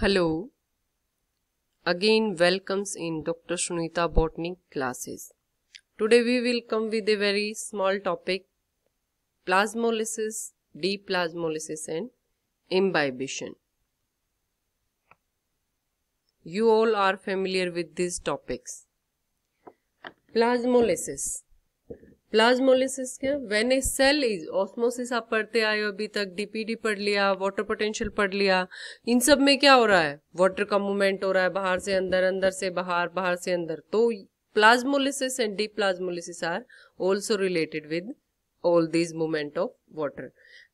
Hello. Again welcomes in Dr. Sunita Botany classes. Today we will come with a very small topic plasmolysis, deplasmolysis and imbibition. You all are familiar with these topics. Plasmolysis plasmolysis क्या when a cell is osmosis आप पढ़ते आए हो अभी तक DPD पढ़ लिया water potential पढ़ लिया इन सब में क्या हो रहा है वाटर का मूवमेंट हो रहा है बाहर से अंदर अंदर से बाहर बाहर से अंदर तो plasmolysis and deplasmolysis are also related with all these movement of water.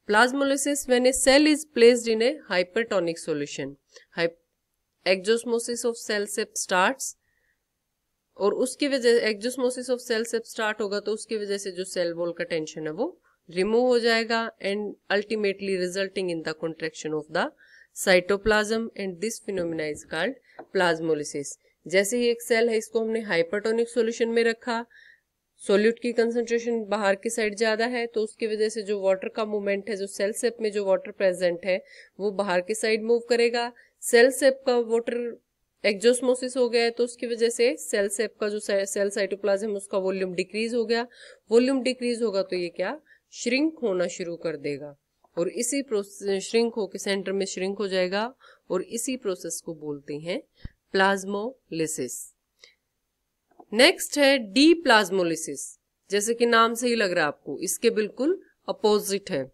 Plasmolysis when a cell is placed in a hypertonic solution exosmosis of cell से sep और उसकी वजह एक्जोस्मोसिस ऑफ सेल से स्टार्ट होगा तो उसकी वजह से जो सेल वॉल का टेंशन है वो रिमूव हो जाएगा and ultimately resulting in the contraction of the cytoplasm and this phenomena is called plasmolysis जैसे ही एक सेल है इसको हमने हाइपरटोनिक सॉल्यूशन में रखा सोल्यूट की कंसंट्रेशन बाहर की साइड ज्यादा है तो उसकी वजह से जो वाटर का मूवमेंट है जो सेल सेप में जो वाटर प्रेजेंट है वो बाहर की साइड मूव करेगा सेल सेप का वाटर एक्जोस्मोसिस हो गया है तो उसकी वजह से सेल सेप का जो सेल साइटोप्लाज्म उसका वॉल्यूम डिक्रीज हो गया वॉल्यूम डिक्रीज होगा तो ये क्या श्रिंक होना शुरू कर देगा और इसी प्रोसेस श्रिंक होकर सेंटर में श्रिंक हो जाएगा और इसी प्रोसेस को बोलते हैं प्लाज्मोलिसिस नेक्स्ट है डी प्लाज्मोलिसिस जैसे कि नाम से ही लग रहा है आपको इसके बिल्कुल अपोजिट है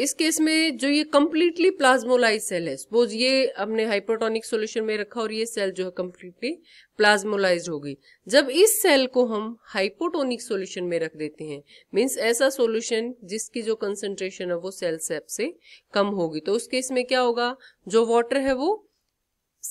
इस केस में जो ये कम्प्लीटली प्लाज्मोलाइज सेल है सपोज ये हमने हाइपोटोनिक सोल्यूशन में रखा और ये सेल जो है कम्प्लीटली प्लाज्मोलाइज हो गई जब इस सेल को हम हाइपोटोनिक सोल्यूशन में रख देते हैं मीन्स ऐसा सोल्यूशन जिसकी जो कंसेंट्रेशन है वो सेल सेप से कम होगी तो उस केस में क्या होगा जो वॉटर है वो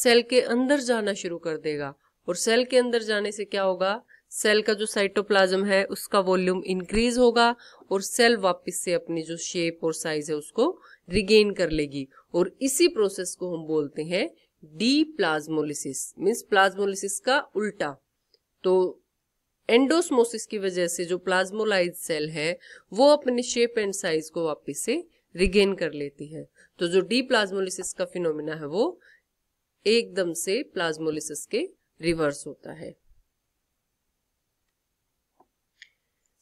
सेल के अंदर जाना शुरू कर देगा और सेल के अंदर जाने से क्या होगा सेल का जो साइटोप्लाज्म है उसका वॉल्यूम इंक्रीज होगा और सेल वापस से अपनी जो शेप और साइज है उसको रिगेन कर लेगी और इसी प्रोसेस को हम बोलते हैं डी प्लाज्मोलिसिस मीन्स प्लाज्मोलिसिस का उल्टा तो एंडोस्मोसिस की वजह से जो प्लाज्मोलाइज सेल है वो अपने शेप एंड साइज को वापिस से रिगेन कर लेती है तो जो डी प्लाज्मोलिसिस का फिनोमिना है वो एकदम से प्लाज्मोलिसिस के रिवर्स होता है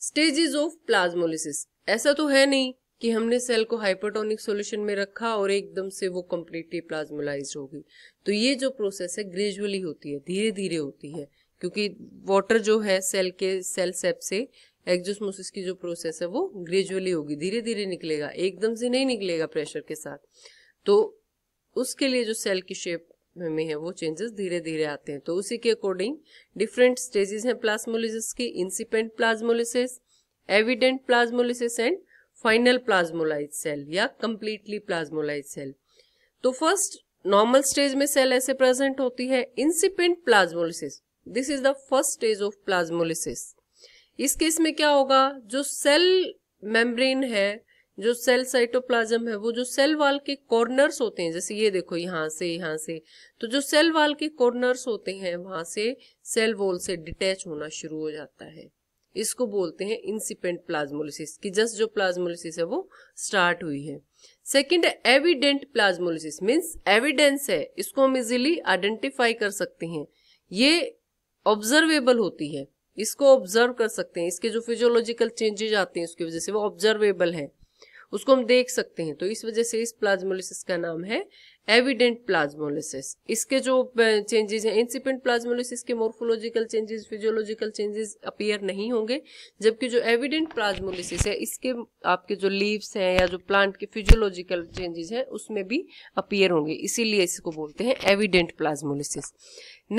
स्टेजेस ऑफ प्लाज्मोलिसिस ऐसा तो है नहीं कि हमने सेल को हाइपरटोनिक सॉल्यूशन में रखा और एकदम से वो कम्प्लीटली प्लाज्मोलाइज होगी तो ये जो प्रोसेस है ग्रेजुअली होती है धीरे धीरे होती है क्योंकि वाटर जो है सेल के सेल सेप से एक्जोस्मोसिस की जो प्रोसेस है वो ग्रेजुअली होगी धीरे धीरे निकलेगा एकदम से नहीं निकलेगा प्रेशर के साथ तो उसके लिए जो सेल की शेप में है वो चेंजेस धीरे धीरे आते हैं तो उसी के अकॉर्डिंग डिफरेंट स्टेजेस हैं प्लाज्मोलिसिस की incipient plasmolysis evident plasmolysis and final plasmolyse cell या कंप्लीटली प्लाज्मोलाइज सेल तो फर्स्ट नॉर्मल स्टेज में सेल ऐसे प्रेजेंट होती है incipient plasmolysis this is the first stage of plasmolysis इस केस में क्या होगा जो सेल मेम्ब्रेन है जो सेल साइटोप्लाज्म है वो जो सेल वाल के कॉर्नर्स होते हैं जैसे ये देखो यहाँ से यहाँ से तो जो सेल वाल के कॉर्नर्स होते हैं वहां से सेल वॉल से डिटैच होना शुरू हो जाता है इसको बोलते हैं इंसिपेंट प्लाज्मोलिसिस की जस्ट जो प्लाज्मोलिसिस है वो स्टार्ट हुई है second evident plasmolysis means evidence है इसको हम इजिली आइडेंटिफाई कर सकते हैं ये ऑब्जर्वेबल होती है इसको ऑब्जर्व कर सकते हैं इसके जो फिजियोलॉजिकल चेंजेज आते हैं उसकी वजह से वो ऑब्जर्वेबल है उसको हम देख सकते हैं तो इस वजह से इस प्लाज्मोलिसिस का नाम है एविडेंट प्लाज्मोलिसिस इसके जो चेंजेस हैं इंसिपेंट प्लाज्मोलिसिस के morphological changes physiological changes appear नहीं होंगे जबकि जो एविडेंट प्लाज्मोलिसिस है इसके आपके जो लीव्स हैं या जो प्लांट के फिजियोलॉजिकल चेंजेस हैं उसमें भी अपीयर होंगे इसीलिए इसको बोलते हैं एविडेंट प्लाज्मोलिसिस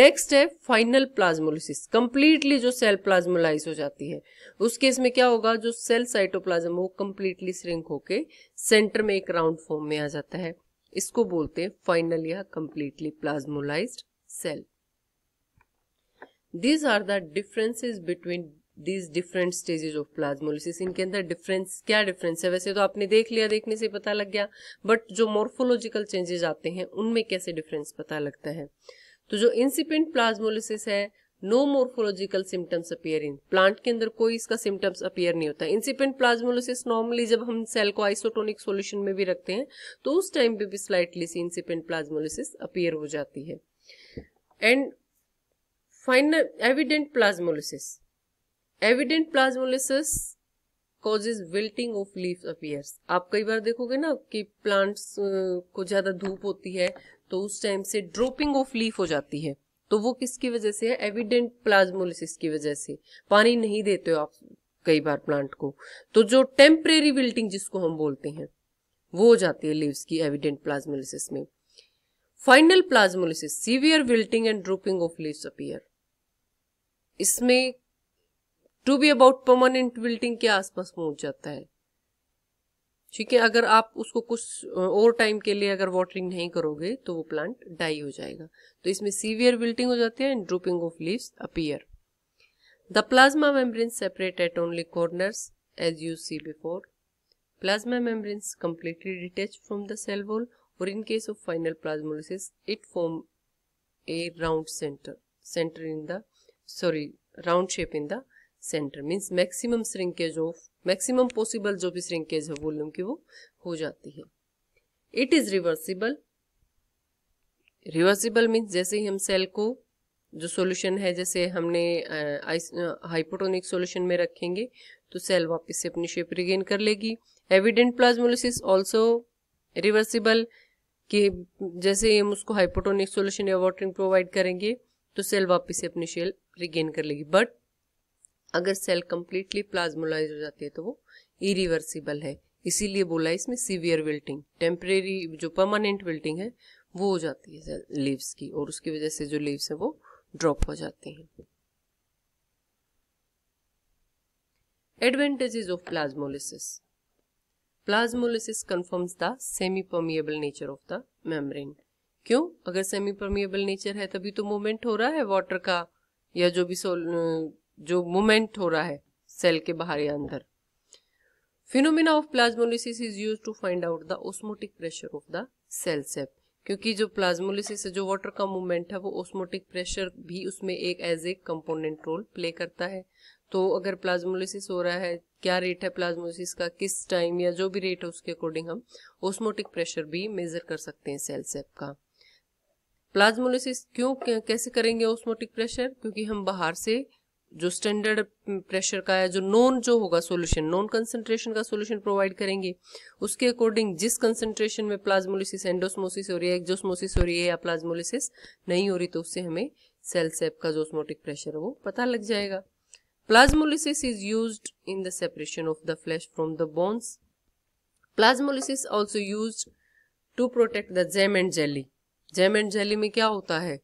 नेक्स्ट है फाइनल प्लाज्मोलिसिस कंप्लीटली जो सेल प्लाज्मोलाइज हो जाती है उस केस में क्या होगा जो सेल साइटोप्लाज्म वो कंप्लीटली श्रिंक होके सेंटर में एक राउंड फॉर्म में आ जाता है इसको बोलते हैं फाइनल या completely plasmolysed cell these are the differences between these different stages of plasmolysis इनके अंदर डिफरेंस क्या डिफरेंस है वैसे तो आपने देख लिया देखने से पता लग गया बट जो मोर्फोलॉजिकल चेंजेस आते हैं उनमें कैसे डिफरेंस पता लगता है तो जो इंसिपेंट प्लाज्मोलिसिस है no morphological symptoms appear in plant के अंदर कोई इसका सिम्टम्स अपियर नहीं होता इंसिपेंट प्लाज्मोलोसिस नॉर्मली जब हम सेल को आइसोटोनिक सोल्यूशन में भी रखते हैं तो उस टाइम पे भी स्लाइटली सी इंसिपेंट प्लाज्मोलोसिस अपियर हो जाती है and final evident plasmolysis evident plasmolysis causes wilting of leave appears आप कई बार देखोगे ना कि प्लांट्स को ज्यादा धूप होती है तो उस टाइम से ड्रोपिंग ऑफ लीफ हो जाती है तो वो किसकी वजह से है एविडेंट प्लाज्मोलिसिस की वजह से पानी नहीं देते हो आप कई बार प्लांट को तो जो टेम्परेरी विल्टिंग जिसको हम बोलते हैं वो हो जाती है लीव्स की एविडेंट प्लाज्मोलिसिस में final plasmolysis severe wilting and drooping of leaves appear इसमें to be about permanent wilting के आसपास पहुंच जाता है ठीक है अगर आप उसको कुछ ओवर टाइम के लिए अगर वाटरिंग नहीं करोगे तो वो प्लांट डाई हो जाएगा तो इसमें सीवियर विल्टिंग हो जाती है and drooping of leaves appear the plasma membrane separate at only corners as you see before plasma membrane completely detach from the cell wall और in case of final plasmolysis it form a round centre centre in the sorry round shape in the centre means maximum shrinkage of maximum possible जो भी shrinkage है volume की वो हो जाती है it is reversible reversible means जैसे ही हम सेल को जो सॉल्यूशन है जैसे हमने हाइपोटोनिक सॉल्यूशन में रखेंगे तो सेल वापस से अपनी शेप रिगेन कर लेगी एविडेंट प्लाज्मोलिसिस ऑल्सो रिवर्सिबल कि जैसे ही हम उसको हाइपोटोनिक सॉल्यूशन या वाटरिंग प्रोवाइड करेंगे तो सेल वापस से अपनी शेल रिगेन कर लेगी बट अगर सेल कम्प्लीटली प्लाज्मोलाइज हो जाती है तो वो इरिवर्सिबल है इसीलिए बोला है इसमें सीवियर विल्टिंग टेम्परेरी जो परमानेंट विल्टिंग है वो हो जाती है लीव्स की और उसकी वजह से जो लीव्स है वो ड्रॉप हो जाती हैं advantages of plasmolysis plasmolysis confirms the semi permeable nature of the membrane क्यों अगर सेमी परमिएबल नेचर है तभी तो मूवमेंट हो रहा है वाटर का या जो भी जो मूवमेंट हो रहा है सेल के बाहर या अंदर phenomena of plasmolysis is use to find out the osmotic pressure of the cell sap क्योंकि जो प्लाज्मोलिसिस है जो वाटर का मूवमेंट है वो ऑस्मोटिक प्रेशर भी उसमें एक as a component role play करता है तो अगर प्लाज्मोलिसिस हो रहा है क्या रेट है प्लाज्मोलिसिस का किस टाइम या जो भी रेट है उसके अकॉर्डिंग हम ऑस्मोटिक प्रेशर भी मेजर कर सकते हैं सेल सेप का प्लाज्मोलिसिस क्यों कैसे करेंगे ऑस्मोटिक प्रेशर क्योंकि हम बाहर से जो स्टैंडर्ड प्रेशर mm, का है जो नॉन जो होगा सॉल्यूशन नॉन कंसंट्रेशन का सॉल्यूशन प्रोवाइड करेंगे उसके अकॉर्डिंग जिस कंसंट्रेशन में प्लाज्मोलिसिस एंडोस्मोसिस हो रही है एक्जोस्मोसिस हो रही है या प्लाज्मोलिसिस नहीं हो रही तो उससे हमें सेल सेप का जो ऑस्मोटिक प्रेशर है वो पता लग जाएगा plasmolysis is use in the separation of the flesh from the bones plasmolysis also use to protect the jam and jelly jam and jelly में क्या होता है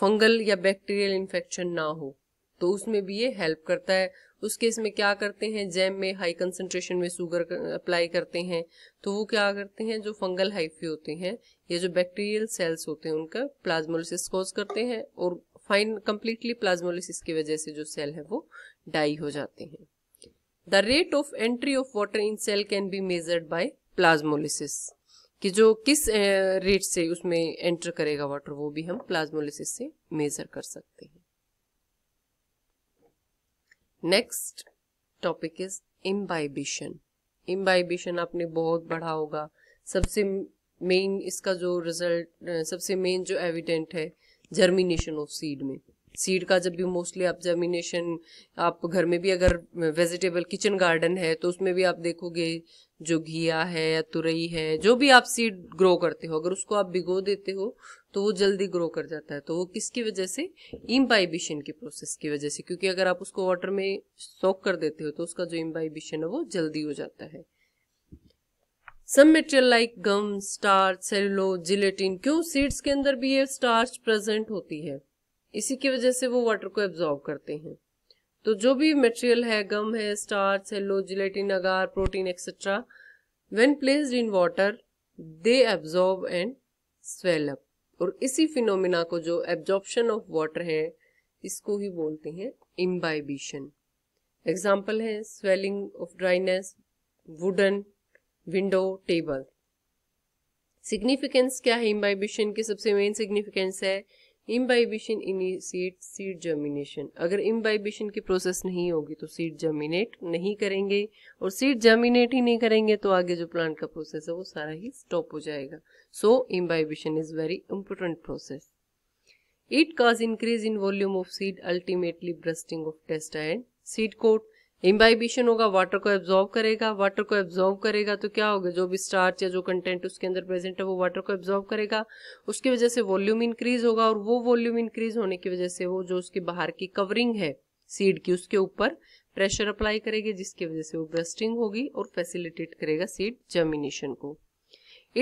फंगल या बैक्टीरियल इन्फेक्शन ना हो तो उसमें भी ये हेल्प करता है उस केस में क्या करते हैं जैम में हाई कंसेंट्रेशन में शुगर अप्लाई uh, करते हैं तो वो क्या करते हैं जो फंगल हाइफी होते हैं या जो बैक्टीरियल सेल्स होते हैं उनका प्लाज्मोलिसिस कॉज करते हैं और फाइन कम्प्लीटली प्लाज्मोलिसिस की वजह से जो सेल है वो डाई हो जाते हैं the rate of entry of water in cell can be measured by plasmolysis कि जो किस रेट uh, से उसमें एंटर करेगा वाटर वो भी हम प्लाज्मोलिसिस से मेजर कर सकते हैं next topic is imbibition imbibition आपने बहुत बढ़ा होगा सबसे मेन इसका जो रिजल्ट सबसे मेन जो एविडेंट है जर्मिनेशन ऑफ सीड में सीड का जब भी मोस्टली आप जर्मिनेशन आप घर में भी अगर वेजिटेबल किचन गार्डन है तो उसमें भी आप देखोगे जो घिया है या तुरई है जो भी आप सीड ग्रो करते हो अगर उसको आप भिगो देते हो तो वो जल्दी ग्रो कर जाता है तो वो किसकी वजह से इम्बाइबिशन की प्रोसेस की वजह से क्योंकि अगर आप उसको वाटर में सोक कर देते हो तो उसका जो इम्बाइबिशन है वो जल्दी हो जाता है some material like gum starch cellulose gelatin क्यों सीड्स के अंदर भी ये स्टार्च प्रेजेंट होती है इसी की वजह से वो वाटर को एब्जॉर्ब करते हैं तो जो भी मटेरियल है गम है स्टार्च है लो gelatin agar protein etcetera when placed in water they absorb and swell up और इसी फिनोमिना को जो एब्जॉर्प्शन ऑफ वाटर है इसको ही बोलते हैं इम्बाइबिशन एग्जाम्पल है swelling of dryness wooden window table significance क्या है इम्बाइबिशन की सबसे मेन सिग्निफिकेंस है इम्बाइबिशन इनिशिएट सीड जर्मिनेशन अगर इम्बाइबिशन की प्रोसेस नहीं होगी तो सीड जर्मिनेट नहीं करेंगे और सीड जर्मिनेट ही नहीं करेंगे तो आगे जो प्लांट का प्रोसेस है वो सारा ही स्टॉप हो जाएगा so imbibition is very important process it cause increase in volume of seed ultimately bursting of testa and seed coat imbibition होगा वाटर को एब्जॉर्व करेगा वाटर को एब्जॉर्व करेगा तो क्या होगा जो भी स्टार्च या जो कंटेंट उसके अंदर प्रेजेंट है वो वाटर को एब्जॉर्व करेगा उसकी वजह से वॉल्यूम इंक्रीज होगा और वो वॉल्यूम इंक्रीज होने की वजह से वो जो उसके बाहर की कवरिंग है सीड की उसके ऊपर प्रेशर अप्लाई करेगी जिसकी वजह से वो ब्रस्टिंग होगी और फैसिलिटेट करेगा सीड जर्मिनेशन को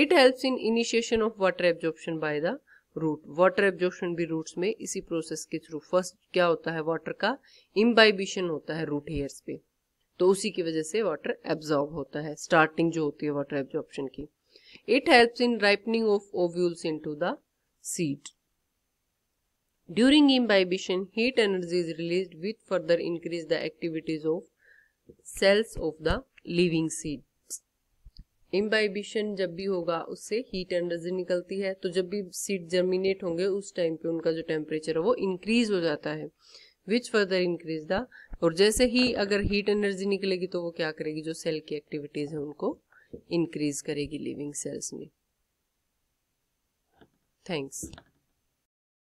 it helps in initiation of water absorption by the root water absorption भी रूट्स में इसी प्रोसेस के थ्रू फर्स्ट क्या होता है वाटर का इम्बाइबिशन होता है रूट हेयर्स पे तो उसी की वजह से वाटर एब्जॉर्ब होता है स्टार्टिंग जो होती है वाटर एब्जॉर्प्शन की it helps in ripening of ovules into the seed during imbibition heat energy is release with further increase the activities of cells of the living seed imbibition जब भी होगा उससे हीट एनर्जी निकलती है तो जब भी सीड जर्मिनेट होंगे उस टाइम पे उनका जो टेम्परेचर है वो इंक्रीज हो जाता है विच फर्दर इंक्रीज द और जैसे ही अगर हीट एनर्जी निकलेगी तो वो क्या करेगी जो सेल की एक्टिविटीज है उनको इंक्रीज करेगी लिविंग सेल्स में थैंक्स